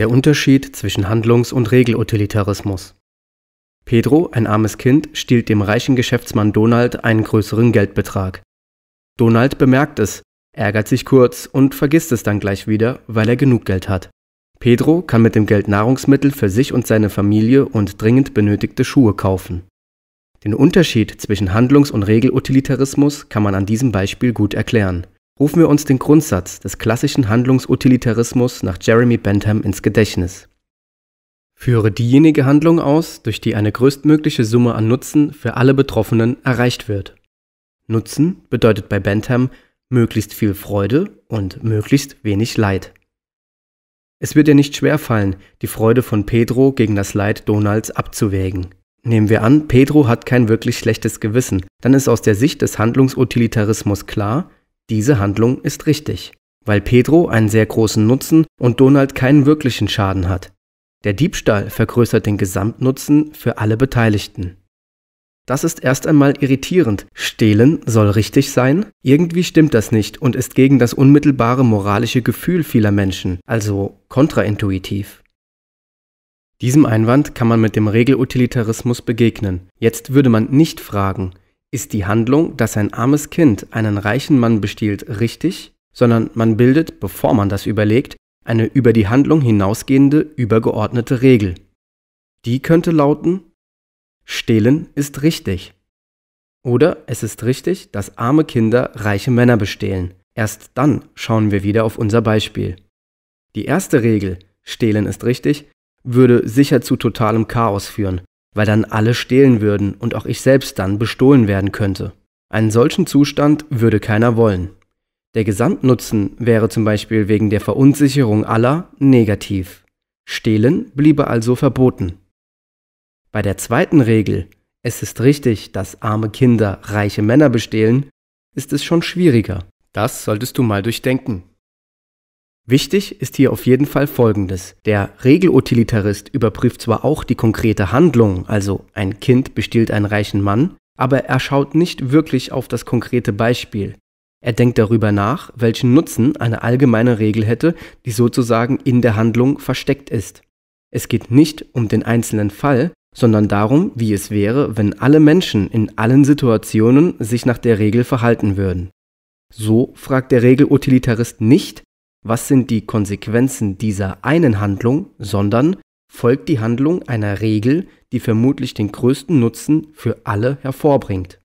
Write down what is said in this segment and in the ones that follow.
Der Unterschied zwischen Handlungs- und Regelutilitarismus. Pedro, ein armes Kind, stiehlt dem reichen Geschäftsmann Donald einen größeren Geldbetrag. Donald bemerkt es, ärgert sich kurz und vergisst es dann gleich wieder, weil er genug Geld hat. Pedro kann mit dem Geld Nahrungsmittel für sich und seine Familie und dringend benötigte Schuhe kaufen. Den Unterschied zwischen Handlungs- und Regelutilitarismus kann man an diesem Beispiel gut erklären rufen wir uns den Grundsatz des klassischen Handlungsutilitarismus nach Jeremy Bentham ins Gedächtnis. Führe diejenige Handlung aus, durch die eine größtmögliche Summe an Nutzen für alle Betroffenen erreicht wird. Nutzen bedeutet bei Bentham möglichst viel Freude und möglichst wenig Leid. Es wird dir nicht schwerfallen, die Freude von Pedro gegen das Leid Donalds abzuwägen. Nehmen wir an, Pedro hat kein wirklich schlechtes Gewissen, dann ist aus der Sicht des Handlungsutilitarismus klar, diese Handlung ist richtig, weil Pedro einen sehr großen Nutzen und Donald keinen wirklichen Schaden hat. Der Diebstahl vergrößert den Gesamtnutzen für alle Beteiligten. Das ist erst einmal irritierend. Stehlen soll richtig sein? Irgendwie stimmt das nicht und ist gegen das unmittelbare moralische Gefühl vieler Menschen, also kontraintuitiv. Diesem Einwand kann man mit dem Regelutilitarismus begegnen. Jetzt würde man nicht fragen, ist die Handlung, dass ein armes Kind einen reichen Mann bestiehlt, richtig, sondern man bildet, bevor man das überlegt, eine über die Handlung hinausgehende übergeordnete Regel. Die könnte lauten, Stehlen ist richtig. Oder es ist richtig, dass arme Kinder reiche Männer bestehlen. Erst dann schauen wir wieder auf unser Beispiel. Die erste Regel, Stehlen ist richtig, würde sicher zu totalem Chaos führen, weil dann alle stehlen würden und auch ich selbst dann bestohlen werden könnte. Einen solchen Zustand würde keiner wollen. Der Gesamtnutzen wäre zum Beispiel wegen der Verunsicherung aller negativ. Stehlen bliebe also verboten. Bei der zweiten Regel, es ist richtig, dass arme Kinder reiche Männer bestehlen, ist es schon schwieriger. Das solltest du mal durchdenken. Wichtig ist hier auf jeden Fall Folgendes. Der Regelutilitarist überprüft zwar auch die konkrete Handlung, also ein Kind bestiehlt einen reichen Mann, aber er schaut nicht wirklich auf das konkrete Beispiel. Er denkt darüber nach, welchen Nutzen eine allgemeine Regel hätte, die sozusagen in der Handlung versteckt ist. Es geht nicht um den einzelnen Fall, sondern darum, wie es wäre, wenn alle Menschen in allen Situationen sich nach der Regel verhalten würden. So fragt der Regelutilitarist nicht, was sind die Konsequenzen dieser einen Handlung, sondern folgt die Handlung einer Regel, die vermutlich den größten Nutzen für alle hervorbringt.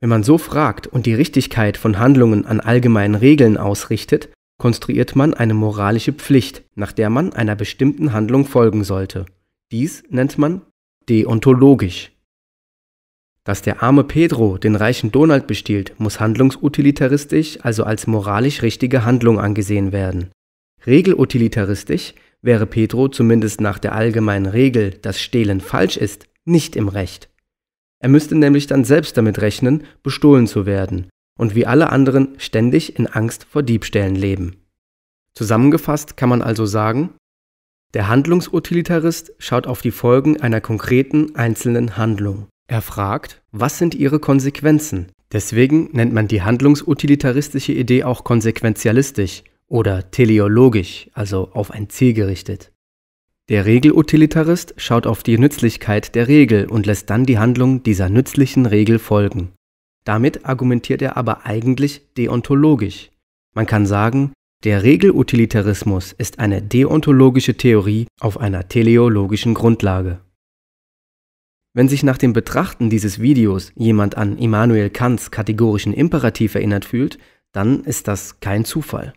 Wenn man so fragt und die Richtigkeit von Handlungen an allgemeinen Regeln ausrichtet, konstruiert man eine moralische Pflicht, nach der man einer bestimmten Handlung folgen sollte. Dies nennt man deontologisch. Dass der arme Pedro den reichen Donald bestiehlt, muss handlungsutilitaristisch, also als moralisch richtige Handlung angesehen werden. Regelutilitaristisch wäre Pedro zumindest nach der allgemeinen Regel, dass Stehlen falsch ist, nicht im Recht. Er müsste nämlich dann selbst damit rechnen, bestohlen zu werden und wie alle anderen ständig in Angst vor Diebstählen leben. Zusammengefasst kann man also sagen, der Handlungsutilitarist schaut auf die Folgen einer konkreten einzelnen Handlung. Er fragt, was sind ihre Konsequenzen? Deswegen nennt man die handlungsutilitaristische Idee auch konsequentialistisch oder teleologisch, also auf ein Ziel gerichtet. Der Regelutilitarist schaut auf die Nützlichkeit der Regel und lässt dann die Handlung dieser nützlichen Regel folgen. Damit argumentiert er aber eigentlich deontologisch. Man kann sagen, der Regelutilitarismus ist eine deontologische Theorie auf einer teleologischen Grundlage. Wenn sich nach dem Betrachten dieses Videos jemand an Immanuel Kants kategorischen Imperativ erinnert fühlt, dann ist das kein Zufall.